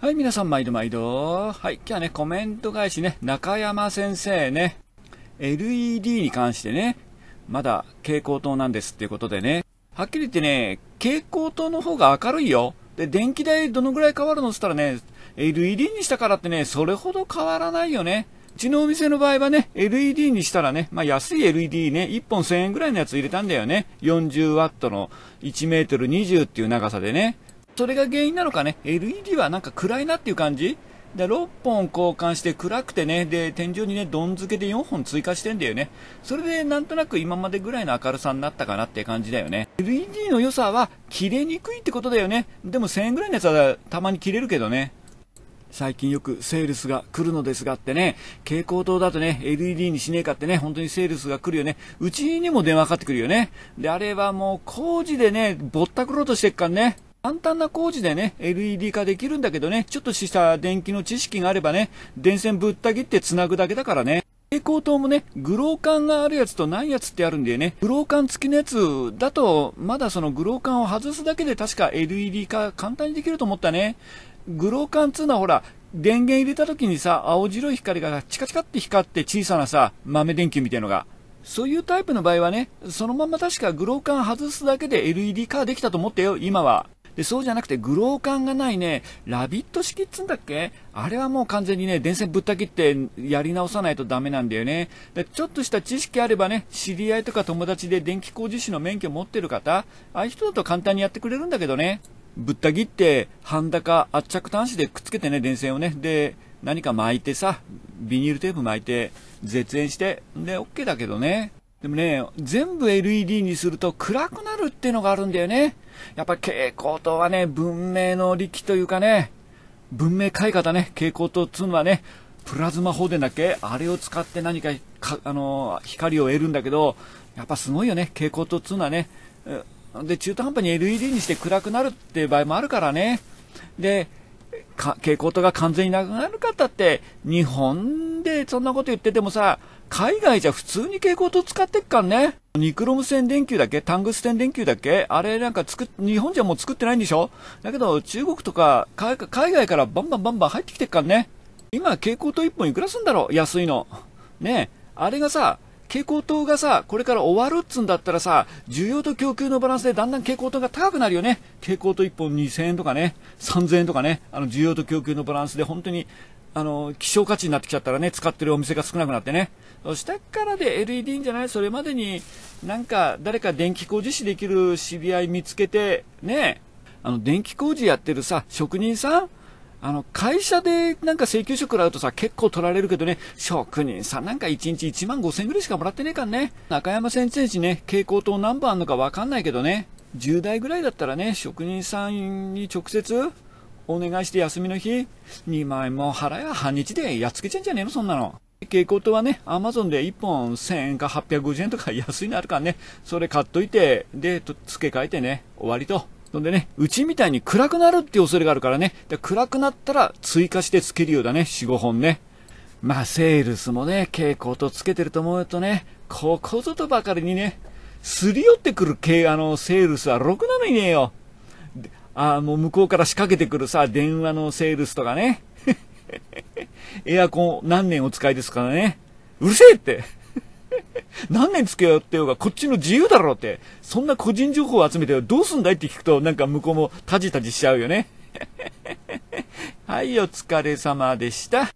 はい、皆さん毎度毎度。はい、今日はね、コメント返しね、中山先生ね、LED に関してね、まだ蛍光灯なんですっていうことでね、はっきり言ってね、蛍光灯の方が明るいよ。で、電気代どのぐらい変わるのっつったらね、LED にしたからってね、それほど変わらないよね。うちのお店の場合はね、LED にしたらね、まあ、安い LED ね、1本1000円ぐらいのやつ入れたんだよね。40ワットの1メートル20っていう長さでね。それが原因なのかね、LED はなんか暗いなっていう感じで、6本交換して暗くてね、で、天井にね、どん付けで4本追加してんだよね。それで、なんとなく今までぐらいの明るさになったかなって感じだよね。LED の良さは、切れにくいってことだよね。でも1000円ぐらいのやつはたまに切れるけどね。最近よくセールスが来るのですがってね、蛍光灯だとね、LED にしねえかってね、本当にセールスが来るよね。うちにも電話かかってくるよね。で、あれはもう工事でね、ぼったくろうとしてっからね。簡単な工事でね、LED 化できるんだけどね、ちょっとした電気の知識があればね、電線ぶった切って繋ぐだけだからね。蛍光灯もね、グロー管があるやつとないやつってあるんだよね。グロー管付きのやつだと、まだそのグロー管を外すだけで確か LED 化簡単にできると思ったね。グロー管つうのはほら、電源入れた時にさ、青白い光がチカチカって光って小さなさ、豆電球みたいのが。そういうタイプの場合はね、そのまま確かグロー管外すだけで LED 化できたと思ったよ、今は。で、そうじゃなくて、グロー感がないね、ラビット式っつんだっけあれはもう完全にね、電線ぶった切ってやり直さないとダメなんだよね。でちょっとした知識あればね、知り合いとか友達で電気工事士の免許持ってる方、ああいう人だと簡単にやってくれるんだけどね。ぶった切って、半高圧着端子でくっつけてね、電線をね。で、何か巻いてさ、ビニールテープ巻いて、絶縁して、で、OK だけどね。でもね、全部 LED にすると暗くなるっていうのがあるんだよね。やっぱ蛍光灯はね、文明の利器というかね、文明開化だね、蛍光灯っいうのはね、プラズマ放電だっけあれを使って何かあの光を得るんだけど、やっぱすごいよね、蛍光灯っいうのはね。で、中途半端に LED にして暗くなるっていう場合もあるからね。で、蛍光灯が完全になくなるかったって、日本でそんなこと言っててもさ、海外じゃ普通に蛍光灯使ってっかんね。ニクロム線電球だっけタングステン電球だっけあれなんか作日本じゃもう作ってないんでしょだけど中国とか海外からバンバンバンバン入ってきてっかんね。今蛍光灯1本いくらすんだろ安いの。ねえ。あれがさ、蛍光灯がさ、これから終わるっつんだったらさ、需要と供給のバランスでだんだん蛍光灯が高くなるよね。蛍光灯1本2000円とかね、3000円とかね、あの需要と供給のバランスで本当に、あの、希少価値になってきちゃったらね、使ってるお店が少なくなってね。そしたからで LED いいんじゃないそれまでに、なんか誰か電気工事士できる知り合い見つけて、ね、あの、電気工事やってるさ、職人さんあの、会社でなんか請求書くらうとさ、結構取られるけどね、職人さんなんか1日1万5千ぐらいしかもらってねえかんね。中山先生ちね、蛍光灯何番あんのかわかんないけどね、10代ぐらいだったらね、職人さんに直接お願いして休みの日、2万円も払えば半日でやっつけちゃうんじゃねえのそんなの。蛍光灯はね、アマゾンで1本1000円か850円とか安いのあるからね、それ買っといて、で、付け替えてね、終わりと。そんでね、うちみたいに暗くなるって恐れがあるからね。で暗くなったら追加してつけるようだね、4、5本ね。まあ、セールスもね、傾向とつけてると思うとね、ここぞとばかりにね、すり寄ってくる系、あの、セールスはろくなのいねえよ。ああもう向こうから仕掛けてくるさ、電話のセールスとかね。エアコン何年お使いですからね。うるせえって。何年付き合ってようが、こっちの自由だろうって、そんな個人情報を集めてどうすんだいって聞くと、なんか向こうもタジタジしちゃうよね。はい、お疲れ様でした。